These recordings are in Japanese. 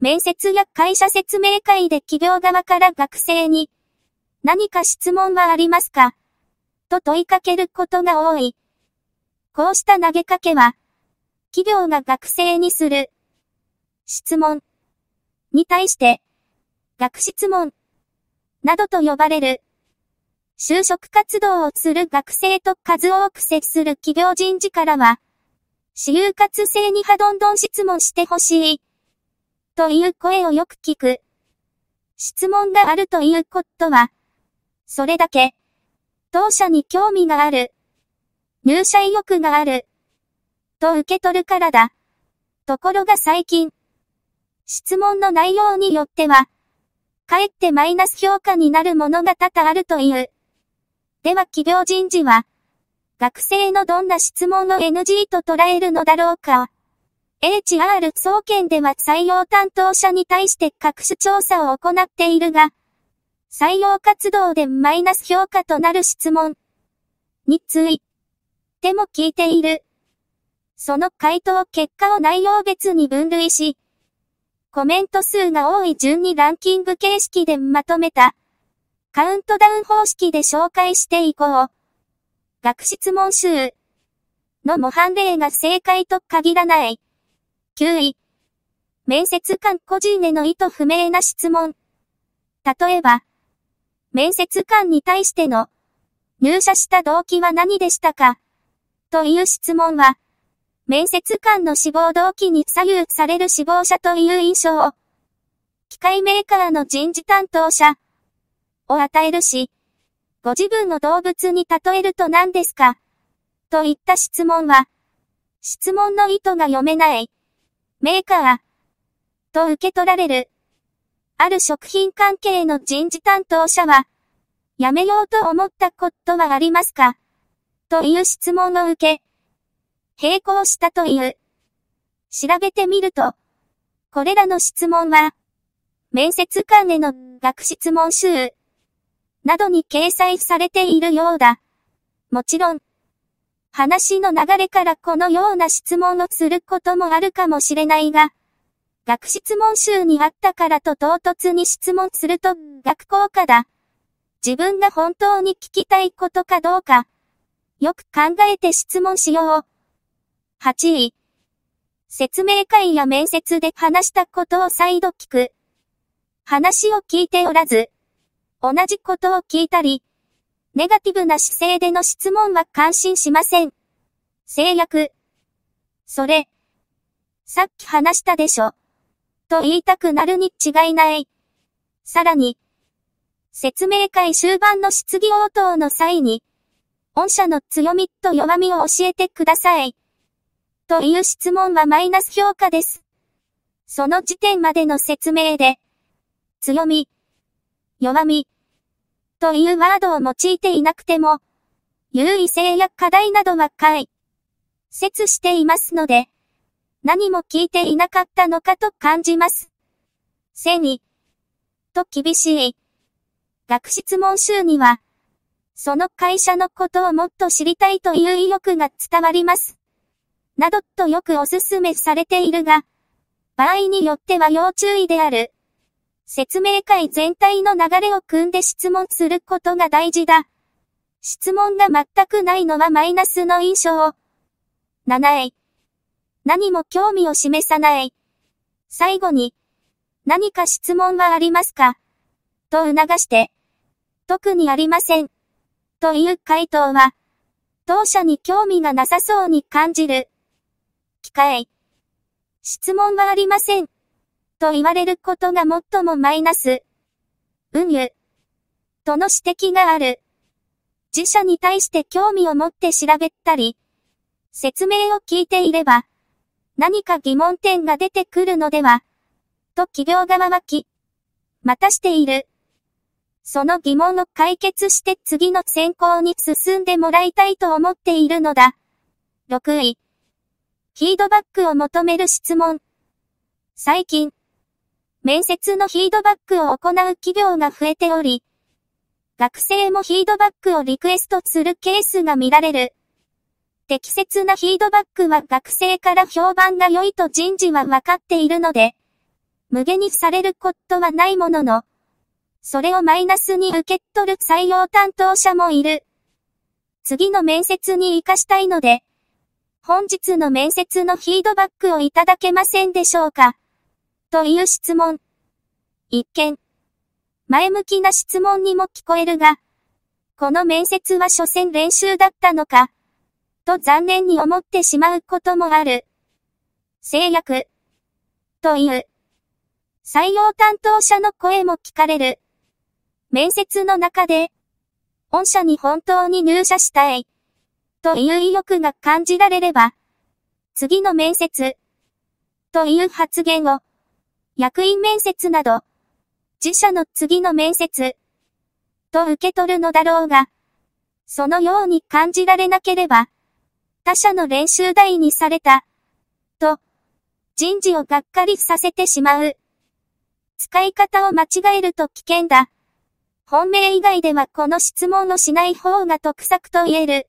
面接や会社説明会で企業側から学生に、何か質問はありますかと問いかけることが多い。こうした投げかけは、企業が学生にする質問に対して、学質問などと呼ばれる就職活動をする学生と数多く接する企業人事からは、私有活性にはどんどん質問してほしい。という声をよく聞く。質問があるということは、それだけ、当社に興味がある、入社意欲がある、と受け取るからだ。ところが最近、質問の内容によっては、かえってマイナス評価になるものが多々あるという。では企業人事は、学生のどんな質問を NG と捉えるのだろうか。HR 総研では採用担当者に対して各種調査を行っているが、採用活動でマイナス評価となる質問についても聞いている。その回答結果を内容別に分類し、コメント数が多い順にランキング形式でまとめた、カウントダウン方式で紹介していこう。学質問集の模範例が正解と限らない。9位。面接官個人への意図不明な質問。例えば、面接官に対しての、入社した動機は何でしたかという質問は、面接官の志望動機に左右される志望者という印象を、機械メーカーの人事担当者を与えるし、ご自分の動物に例えると何ですかといった質問は、質問の意図が読めない。メーカー、と受け取られる。ある食品関係の人事担当者は、やめようと思ったことはありますかという質問を受け、並行したという。調べてみると、これらの質問は、面接官への学質問集などに掲載されているようだ。もちろん、話の流れからこのような質問をすることもあるかもしれないが、学質問集にあったからと唐突に質問すると学校かだ。自分が本当に聞きたいことかどうか、よく考えて質問しよう。8位。説明会や面接で話したことを再度聞く。話を聞いておらず、同じことを聞いたり、ネガティブな姿勢での質問は感心しません。制約。それ。さっき話したでしょ。と言いたくなるに違いない。さらに、説明会終盤の質疑応答の際に、御社の強みと弱みを教えてください。という質問はマイナス評価です。その時点までの説明で、強み、弱み、というワードを用いていなくても、優位性や課題などは解説していますので、何も聞いていなかったのかと感じます。せに、と厳しい。学質問集には、その会社のことをもっと知りたいという意欲が伝わります。などとよくおすすめされているが、場合によっては要注意である。説明会全体の流れを組んで質問することが大事だ。質問が全くないのはマイナスの印象。7A。何も興味を示さない。最後に、何か質問はありますかと促して、特にありません。という回答は、当社に興味がなさそうに感じる。機会。質問はありません。と言われることが最もマイナス、運輸、との指摘がある。自社に対して興味を持って調べたり、説明を聞いていれば、何か疑問点が出てくるのでは、と企業側はき、またしている。その疑問を解決して次の選考に進んでもらいたいと思っているのだ。6位。フィードバックを求める質問。最近、面接のフィードバックを行う企業が増えており、学生もフィードバックをリクエストするケースが見られる。適切なフィードバックは学生から評判が良いと人事は分かっているので、無限にされることはないものの、それをマイナスに受け取る採用担当者もいる。次の面接に活かしたいので、本日の面接のフィードバックをいただけませんでしょうかという質問。一見、前向きな質問にも聞こえるが、この面接は所詮練習だったのか、と残念に思ってしまうこともある。制約、という、採用担当者の声も聞かれる。面接の中で、御社に本当に入社したい、という意欲が感じられれば、次の面接、という発言を、役員面接など、自社の次の面接、と受け取るのだろうが、そのように感じられなければ、他社の練習台にされた、と、人事をがっかりさせてしまう。使い方を間違えると危険だ。本命以外ではこの質問をしない方が得策と言える。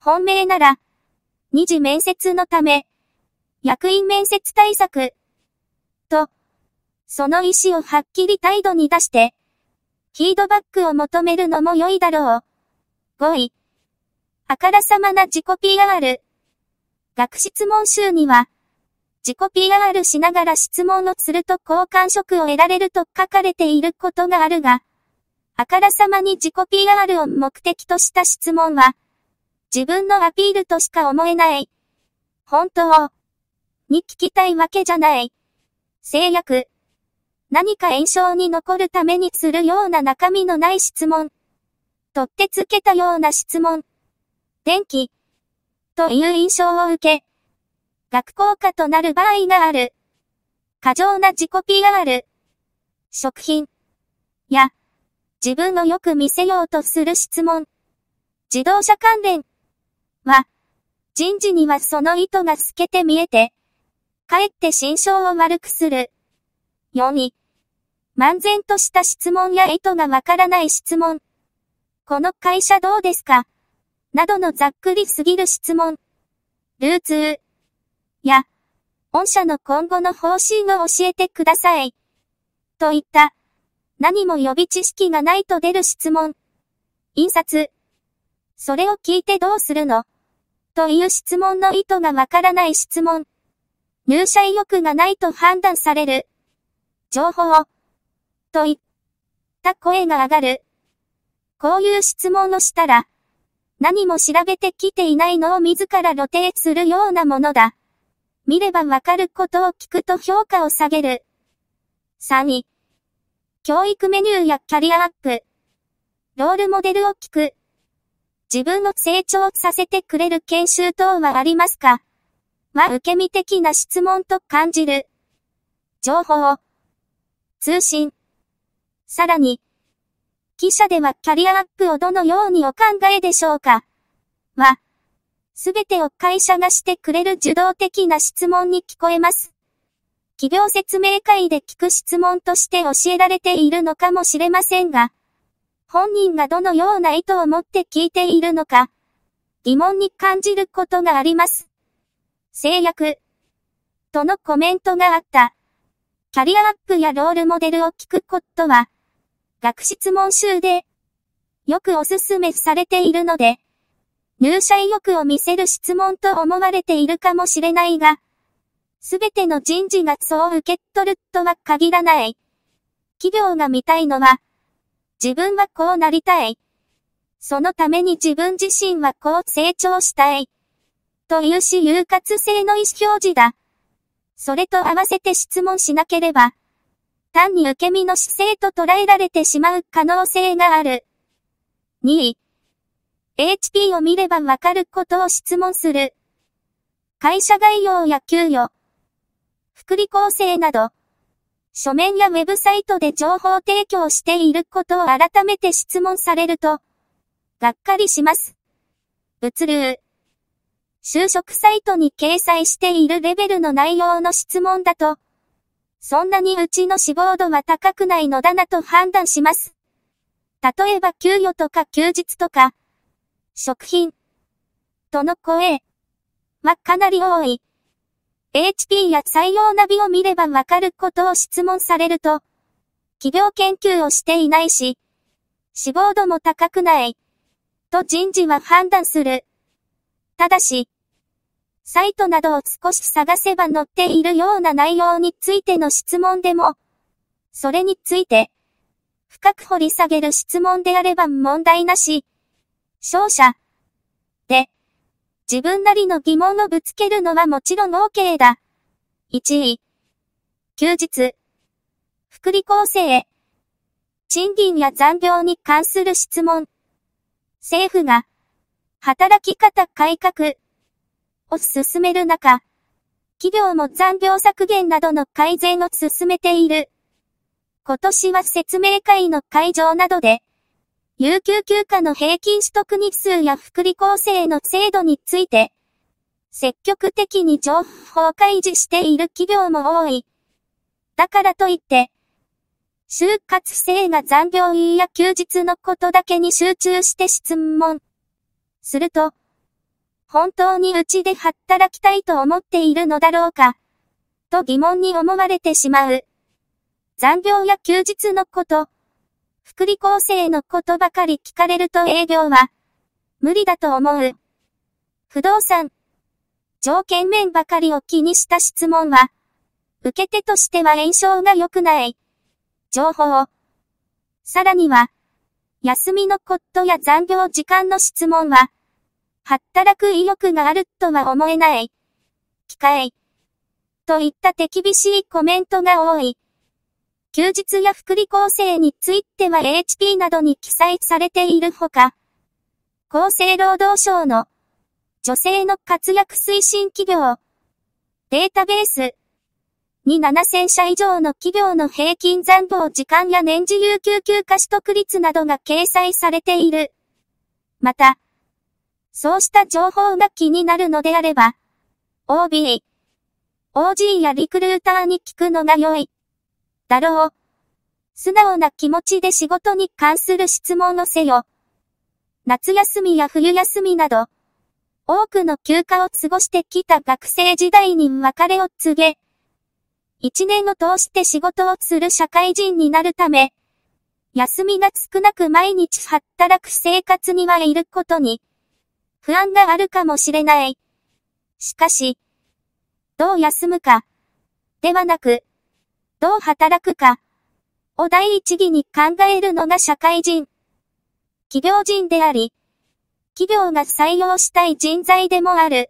本命なら、二次面接のため、役員面接対策、と、その意思をはっきり態度に出して、フィードバックを求めるのも良いだろう。5位、あからさまな自己 PR。学質問集には、自己 PR しながら質問をすると好感触を得られると書かれていることがあるが、あからさまに自己 PR を目的とした質問は、自分のアピールとしか思えない。本当に聞きたいわけじゃない。制約。何か炎症に残るためにするような中身のない質問。取ってつけたような質問。電気。という印象を受け。学校科となる場合がある。過剰な自己 PR。食品。や、自分をよく見せようとする質問。自動車関連。は、人事にはその意図が透けて見えて、かえって心象を悪くする。4に、漫然とした質問や意図がわからない質問。この会社どうですかなどのざっくりすぎる質問。ルーツや、御社の今後の方針を教えてください。といった、何も予備知識がないと出る質問。印刷。それを聞いてどうするのという質問の意図がわからない質問。入社意欲がないと判断される。情報を、といった声が上がる。こういう質問をしたら、何も調べてきていないのを自ら露呈するようなものだ。見ればわかることを聞くと評価を下げる。3、位。教育メニューやキャリアアップ。ロールモデルを聞く。自分を成長させてくれる研修等はありますかは受け身的な質問と感じる。情報、通信。さらに、記者ではキャリアアップをどのようにお考えでしょうかは、すべてを会社がしてくれる受動的な質問に聞こえます。企業説明会で聞く質問として教えられているのかもしれませんが、本人がどのような意図を持って聞いているのか、疑問に感じることがあります。制約。とのコメントがあった。キャリアアップやロールモデルを聞くことは、学質問集で、よくおすすめされているので、入社意欲を見せる質問と思われているかもしれないが、すべての人事がそう受け取るとは限らない。企業が見たいのは、自分はこうなりたい。そのために自分自身はこう成長したい。というし有活性の意思表示だ。それと合わせて質問しなければ、単に受け身の姿勢と捉えられてしまう可能性がある。2位、HP を見ればわかることを質問する。会社概要や給与、福利厚生など、書面やウェブサイトで情報提供していることを改めて質問されると、がっかりします。物流。就職サイトに掲載しているレベルの内容の質問だと、そんなにうちの志望度は高くないのだなと判断します。例えば給与とか休日とか、食品、との声はかなり多い。HP や採用ナビを見ればわかることを質問されると、企業研究をしていないし、志望度も高くない、と人事は判断する。ただし、サイトなどを少し探せば載っているような内容についての質問でも、それについて、深く掘り下げる質問であれば問題なし、勝者、で、自分なりの疑問をぶつけるのはもちろん OK だ。1位、休日、福利厚生、賃金や残業に関する質問、政府が、働き方改革、を進める中、企業も残業削減などの改善を進めている。今年は説明会の会場などで、有給休暇の平均取得日数や福利厚生の制度について、積極的に情報開示している企業も多い。だからといって、就活生が残業員や休日のことだけに集中して質問すると、本当にうちで働きたいと思っているのだろうか、と疑問に思われてしまう。残業や休日のこと、福利厚生のことばかり聞かれると営業は、無理だと思う。不動産、条件面ばかりを気にした質問は、受け手としては炎症が良くない。情報さらには、休みのことや残業時間の質問は、働く意欲があるとは思えない。機械。といった手厳しいコメントが多い。休日や福利厚生については HP などに記載されているほか、厚生労働省の女性の活躍推進企業、データベースに7000社以上の企業の平均残業時間や年次有給休暇取得率などが掲載されている。また、そうした情報が気になるのであれば、OB、OG やリクルーターに聞くのが良い。だろう。素直な気持ちで仕事に関する質問をせよ。夏休みや冬休みなど、多くの休暇を過ごしてきた学生時代に別れを告げ、一年を通して仕事をする社会人になるため、休みが少なく毎日働く生活にはいることに、不安があるかもしれない。しかし、どう休むか、ではなく、どう働くか、を第一義に考えるのが社会人、企業人であり、企業が採用したい人材でもある。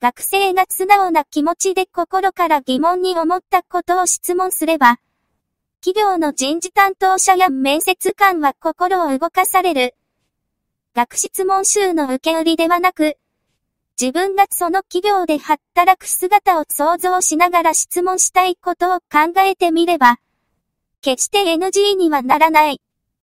学生が素直な気持ちで心から疑問に思ったことを質問すれば、企業の人事担当者や面接官は心を動かされる。学質問集の受け売りではなく、自分がその企業で働く姿を想像しながら質問したいことを考えてみれば、決して NG にはならない。